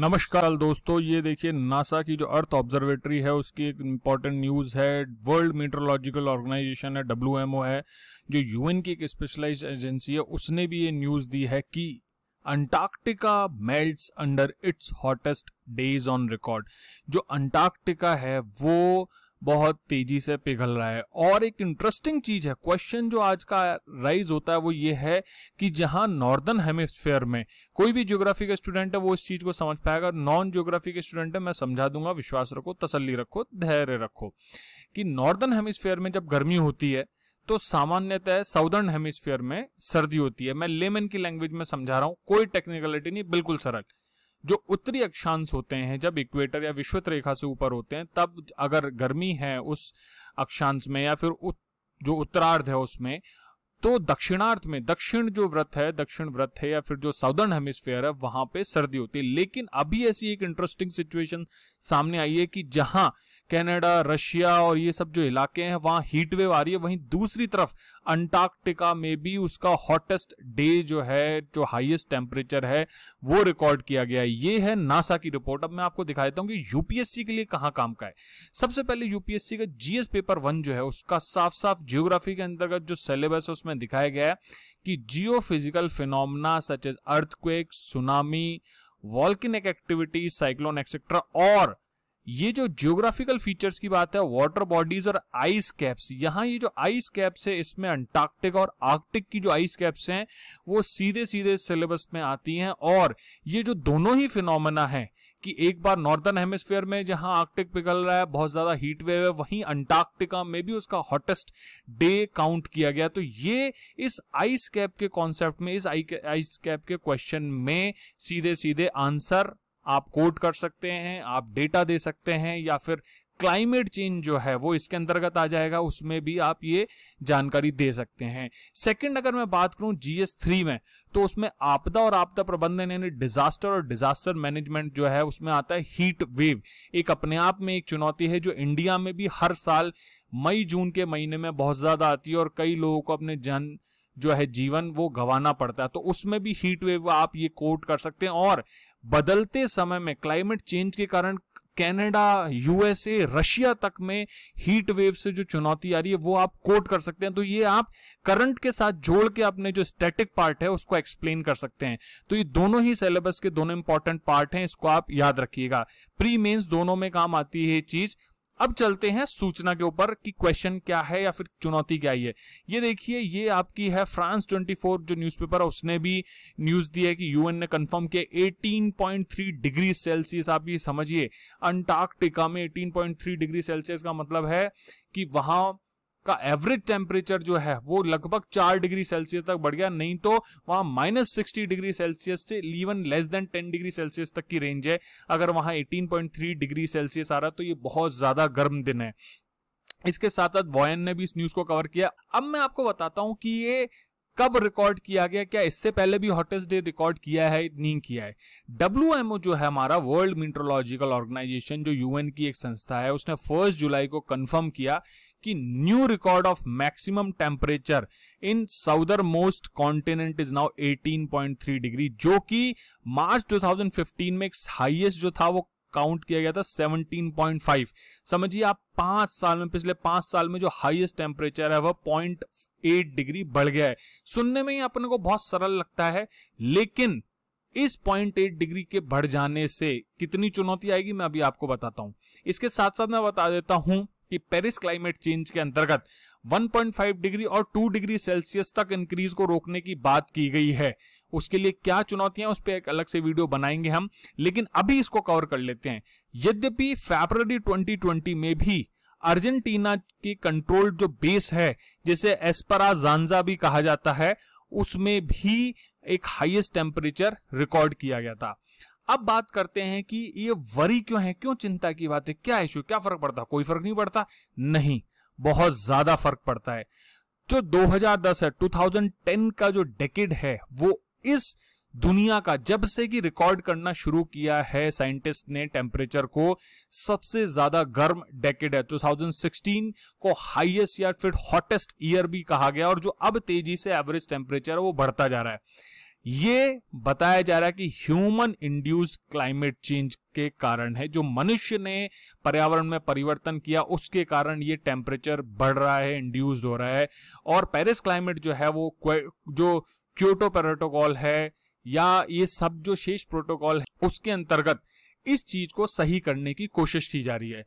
नमस्कार दोस्तों ये देखिए नासा की जो अर्थ ऑब्जर्वेटरी है उसकी एक इम्पॉर्टेंट न्यूज़ है वर्ल्ड मीटरोलॉजिकल ऑर्गेनाइजेशन है डब्ल्यू है जो यूएन की एक स्पेशलाइज एजेंसी है उसने भी ये न्यूज़ दी है कि Antarctica melts under its hottest days on record जो अंटार्कटिका है वो बहुत तेजी से पिघल रहा है और एक इंटरेस्टिंग चीज है क्वेश्चन जो आज का राइज होता है वो ये है कि जहां नॉर्दर्न हेमिस्फेयर में कोई भी ज्योग्राफी का स्टूडेंट है वो इस चीज को समझ पाएगा नॉन ज्योग्राफी के स्टूडेंट है मैं समझा दूंगा विश्वास रखो तसली रखो धैर्य रखो कि नॉर्दर्न हेमिस्फेयर में जब गर्मी होती है तो सामान्यतः साउदर्न हेमिसफेयर में सर्दी होती है मैं लेमन की लैंग्वेज में समझा रहा हूं कोई टेक्निकलिटी नहीं बिल्कुल सरल जो उत्तरी अक्षांश होते हैं जब इक्वेटर या विश्वत रेखा से ऊपर होते हैं तब अगर गर्मी है उस अक्षांश में या फिर उत, जो उत्तरार्ध है उसमें तो दक्षिणार्थ में दक्षिण जो व्रत है दक्षिण व्रत है या फिर जो साउदर्न हेमिस्फेयर है वहां पे सर्दी होती है लेकिन अभी ऐसी एक इंटरेस्टिंग सिचुएशन सामने आई है कि जहां कनाडा रशिया और ये सब जो इलाके हैं वहां हीट वेव आ रही है वहीं दूसरी तरफ अंटार्कटिका में भी उसका हॉटेस्ट डे जो है जो हाईएस्ट टेम्परेचर है वो रिकॉर्ड किया गया है ये है नासा की रिपोर्ट अब मैं आपको दिखा देता हूँ कि यूपीएससी के लिए कहाँ काम का है सबसे पहले यूपीएससी का जीएस पेपर वन जो है उसका साफ साफ जियोग्राफी के अंतर्गत जो सिलेबस है उसमें दिखाया गया है कि geophysical phenomena such as earthquake tsunami volcanic activity cyclone etcetera और ये जो जियोग्राफिकल फीचर्स की बात है वाटर बॉडीज और आइस कैप्स यहाँ ये जो आइस कैप्स है इसमें अंटार्कटिक और आर्कटिक की जो आइस कैप्स हैं वो सीधे सीधे सिलेबस में आती हैं और ये जो दोनों ही फिनोमेना है कि एक बार नॉर्दर्न हेमिस्फीयर में जहां आर्कटिक पिघल रहा है बहुत ज्यादा हीट वेव है वहीं अंटार्कटिका में भी उसका हॉटेस्ट डे काउंट किया गया तो ये इस आइस कैप के कॉन्सेप्ट में इस आइस कैप के क्वेश्चन में सीधे सीधे आंसर आप कोड कर सकते हैं आप डेटा दे सकते हैं या फिर क्लाइमेट चेंज जो है वो इसके अंतर्गत आ जाएगा उसमें भी आप ये जानकारी दे सकते हैं सेकंड अगर मैं बात करूं जीएस थ्री में तो उसमें आपदा और आपदा प्रबंधन यानी डिजास्टर और डिजास्टर मैनेजमेंट जो है उसमें आता है हीट वेव एक अपने आप में एक चुनौती है जो इंडिया में भी हर साल मई जून के महीने में बहुत ज्यादा आती है और कई लोगों को अपने जन जो है जीवन वो गंवाना पड़ता है तो उसमें भी हीट वेव आप ये कोट कर सकते हैं और बदलते समय में क्लाइमेट चेंज के कारण कनाडा यूएसए रशिया तक में हीट वेव से जो चुनौती आ रही है वो आप कोट कर सकते हैं तो ये आप करंट के साथ जोड़ के अपने जो स्टैटिक पार्ट है उसको एक्सप्लेन कर सकते हैं तो ये दोनों ही सिलेबस के दोनों इंपॉर्टेंट पार्ट हैं इसको आप याद रखिएगा प्री मेंस दोनों में काम आती है ये चीज अब चलते हैं सूचना के ऊपर कि क्वेश्चन क्या है या फिर चुनौती क्या है ये देखिए ये आपकी है फ्रांस 24 जो न्यूज़पेपर है उसने भी न्यूज़ दी है कि यूएन ने कंफर्म किया 18.3 डिग्री सेल्सियस आप ये समझिए अंटार्कटिका में 18.3 डिग्री सेल्सियस का मतलब है कि वहां का एवरेज टेम्परेचर जो है वो लगभग चार डिग्री सेल्सियस तक बढ़ गया नहीं तो वहां माइनस सिक्सटी डिग्री सेल्सियस से even less than ten degree Celsius तक की रेंज है अगर वहां थ्री डिग्री सेल्सियस आ रहा तो ये बहुत ज्यादा गर्म दिन है इसके साथ साथ वॉयन ने भी इस न्यूज को कवर किया अब मैं आपको बताता हूं कि ये कब रिकॉर्ड किया गया क्या इससे पहले भी हॉटेस्ट डे रिकॉर्ड किया है नहीं किया है डब्ल्यू जो है हमारा वर्ल्ड मिनट्रोलॉजिकल ऑर्गेनाइजेशन जो यूएन की एक संस्था है उसने फर्स्ट जुलाई को कंफर्म किया कि new record of maximum temperature in southernmost continent is now 18.3 degree जो कि मार्च 2015 में हाईएस्ट जो था वो काउंट किया गया था 17.5 समझिए आप पांच साल में पिछले पांच साल में जो हाईएस्ट टेम्परेचर है वह पॉइंट एट डिग्री बढ़ गया है सुनने में ही अपने को बहुत सरल लगता है लेकिन इस पॉइंट एट डिग्री के बढ़ जाने से कितनी चुनौती आएगी मैं अभी आपको बताता हूं इसके साथ साथ मैं बता देता हूं कि पेरिस क्लाइमेट चेंज के अंतर्गत 1.5 डिग्री और 2 डिग्री सेल्सियस तक इंक्रीज को रोकने की बात की गई है उसके लिए क्या चुनौतियां उस पर एक अलग से वीडियो बनाएंगे हम लेकिन अभी इसको कवर कर लेते हैं यद्यपि फेब्रवरी 2020 में भी अर्जेंटीना की कंट्रोल जो बेस है जिसे एस्पराजांजा भी कहा जाता है उसमें भी एक हाईएस्ट टेम्परेचर रिकॉर्ड किया गया था अब बात करते हैं कि ये वरी क्यों है क्यों चिंता की बात है क्या इश्यू क्या फर्क पड़ता कोई फर्क नहीं पड़ता नहीं बहुत ज्यादा फर्क पड़ता है जो 2010 है 2010 का जो डेकेड है वो इस दुनिया का जब से कि रिकॉर्ड करना शुरू किया है साइंटिस्ट ने टेम्परेचर को सबसे ज्यादा गर्म डेकेड है 2016 को हाईएस्ट या फिर हॉटेस्ट ईयर भी कहा गया और जो अब तेजी से एवरेज टेम्परेचर है वो बढ़ता जा रहा है ये बताया जा रहा है कि ह्यूमन इंड्यूस्ड क्लाइमेट चेंज के कारण है जो मनुष्य ने पर्यावरण में परिवर्तन किया उसके कारण ये टेम्परेचर बढ़ रहा है इंड्यूस्ड हो रहा है और पेरिस क्लाइमेट जो है वो जो क्योटो प्रोटोकॉल है या ये सब जो शेष प्रोटोकॉल है उसके अंतर्गत इस चीज को सही करने की कोशिश की जा रही है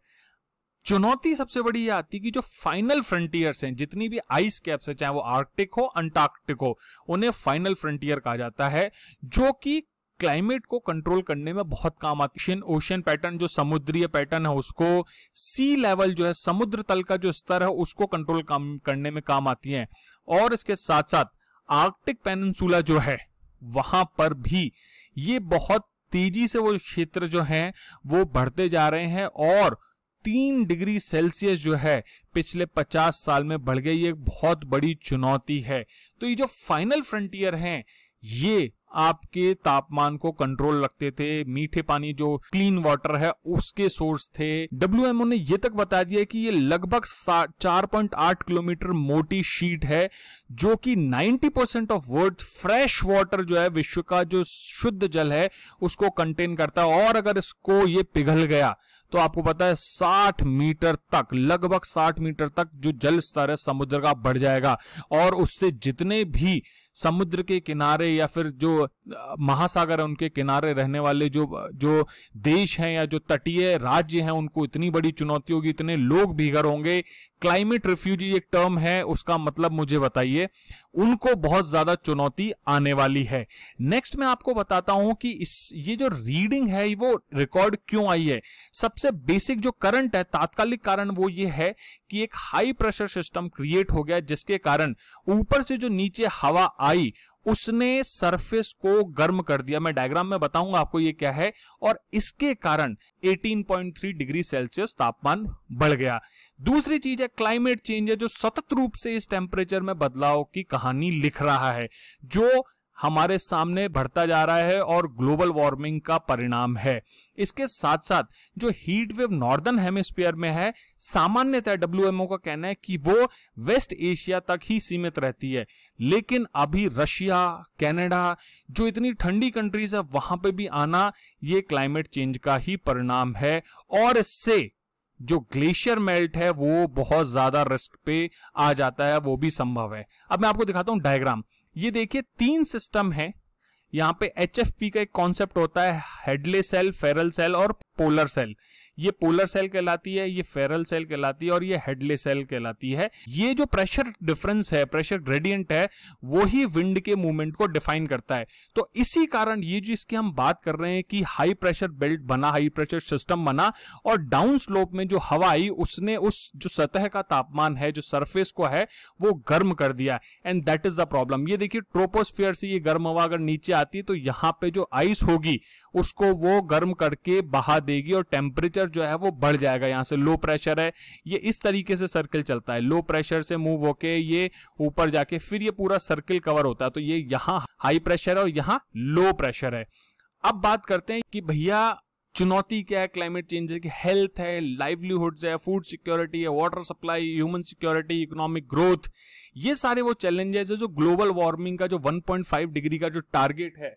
चुनौती सबसे बड़ी ये आती कि जो फाइनल फ्रंटियर्स हैं जितनी भी आइस कैप्स है चाहे वो आर्कटिक हो अंटार्कटिक हो उन्हें फाइनल फ्रंटियर कहा जाता है जो कि क्लाइमेट को कंट्रोल करने में बहुत काम आती है ओशियन पैटर्न जो समुद्रीय पैटर्न है उसको सी लेवल जो है समुद्र तल का जो स्तर है उसको कंट्रोल काम करने में काम आती है और इसके साथ साथ आर्कटिक पेनसूला जो है वहां पर भी ये बहुत तेजी से वो क्षेत्र जो है वो बढ़ते जा रहे हैं और तीन डिग्री सेल्सियस जो है पिछले 50 साल में बढ़ गई एक बहुत बड़ी चुनौती है तो ये जो फाइनल फ्रंटियर है ये आपके तापमान को कंट्रोल रखते थे मीठे पानी जो क्लीन वाटर है उसके सोर्स थे डब्ल्यू ने यह तक बता दिया कि ये लगभग 4.8 किलोमीटर मोटी शीट है जो कि 90 percent of world fresh water जो है विश्व का जो शुद्ध जल है उसको कंटेन करता है और अगर इसको ये पिघल गया तो आपको पता है 60 मीटर तक लगभग 60 मीटर तक जो जल स्तर है समुद्र का बढ़ जाएगा और उससे जितने भी समुद्र के किनारे या फिर जो महासागर है उनके किनारे रहने वाले जो जो देश हैं या जो तटीय राज्य हैं उनको इतनी बड़ी चुनौती होगी इतने लोग भीगर होंगे क्लाइमेट रिफ्यूजी एक टर्म है उसका मतलब मुझे बताइए उनको बहुत ज्यादा चुनौती आने वाली है नेक्स्ट मैं आपको बताता हूं कि इस ये जो रीडिंग है वो रिकॉर्ड क्यों आई है सबसे बेसिक जो करंट है तात्कालिक कारण वो ये है कि एक हाई प्रेशर सिस्टम क्रिएट हो गया जिसके कारण ऊपर से जो नीचे हवा आई उसने सरफेस को गर्म कर दिया मैं डायग्राम में बताऊंगा आपको ये क्या है और इसके कारण 18.3 डिग्री सेल्सियस तापमान बढ़ गया दूसरी चीज है क्लाइमेट चेंज है जो सतत रूप से इस टेम्परेचर में बदलाव की कहानी लिख रहा है जो हमारे सामने बढ़ता जा रहा है और ग्लोबल वार्मिंग का परिणाम है इसके साथ साथ जो हीट वेव नॉर्दर्न हेमिस्फीयर में है सामान्यतः डब्ल्यूएमओ का कहना है कि वो वेस्ट एशिया तक ही सीमित रहती है लेकिन अभी रशिया कनाडा जो इतनी ठंडी कंट्रीज है वहां पे भी आना ये क्लाइमेट चेंज का ही परिणाम है और इससे जो ग्लेशियर मेल्ट है वो बहुत ज्यादा रिस्क पे आ जाता है वो भी संभव है अब मैं आपको दिखाता हूं डायग्राम ये देखिए तीन सिस्टम है यहाँ पे एच का एक कॉन्सेप्ट होता है हेडलेस सेल फेरल सेल और पोलर सेल ये पोलर सेल कहलाती है ये फेरल सेल कहलाती है और ये हेडले सेल कहलाती है ये जो प्रेशर डिफरेंस है प्रेशर ग्रेडियंट है वो ही विंड के मूवमेंट को डिफाइन करता है तो इसी कारण ये जिसकी हम बात कर रहे हैं कि हाई प्रेशर बेल्ट बना हाई प्रेशर सिस्टम बना और डाउन स्लोप में जो हवा आई उसने उस जो सतह का तापमान है जो सरफेस को है वो गर्म कर दिया and that is the problem ये देखिए ट्रोपोस्फियर से ये गर्म हवा अगर नीचे आती है तो यहां पर जो आइस होगी उसको वो गर्म करके बहा देगी और टेम्परेचर जो है वो बढ़ जाएगा यहाँ से लो प्रेशर है ये इस तरीके से सर्कल चलता है लो प्रेशर से मूव होके ये ऊपर जाके फिर ये पूरा सर्किल कवर होता है तो ये यहाँ हाई प्रेशर है और यहाँ लो प्रेशर है अब बात करते हैं कि भैया चुनौती क्या है क्लाइमेट चेंज की हेल्थ है लाइवलीहुड्स है फूड सिक्योरिटी है water supply human security economic growth ये सारे वो चैलेंजेस है जो ग्लोबल वार्मिंग का जो 1.5 डिग्री का जो टारगेट है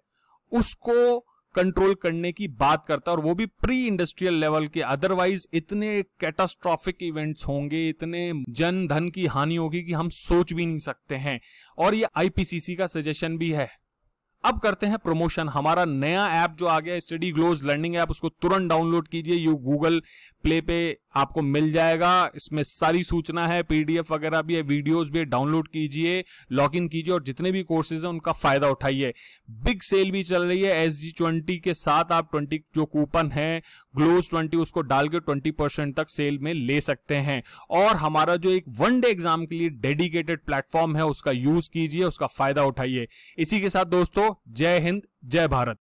उसको कंट्रोल करने की बात करता है और वो भी प्री इंडस्ट्रियल लेवल के अदरवाइज इतने कैटास्ट्रॉफिक इवेंट्स होंगे इतने जन धन की हानि होगी कि हम सोच भी नहीं सकते हैं और ये आईपीसीसी का सजेशन भी है अब करते हैं प्रमोशन हमारा नया ऐप जो आ गया स्टडी ग्लोज लर्निंग ऐप उसको तुरंत डाउनलोड कीजिए यू गूगल प्ले पे आपको मिल जाएगा इसमें सारी सूचना है पीडीएफ वगैरह भी है वीडियोस भी डाउनलोड कीजिए लॉग इन कीजिए और जितने भी कोर्सेज हैं उनका फायदा उठाइए बिग सेल भी चल रही है एस जी ट्वेंटी के साथ आप ट्वेंटी जो कूपन है ग्लोज ट्वेंटी उसको डाल के ट्वेंटी परसेंट तक सेल में ले सकते हैं और हमारा जो एक वन डे एग्जाम के लिए डेडिकेटेड प्लेटफॉर्म है उसका यूज कीजिए उसका फायदा उठाइए इसी के साथ दोस्तों जय हिंद जय भारत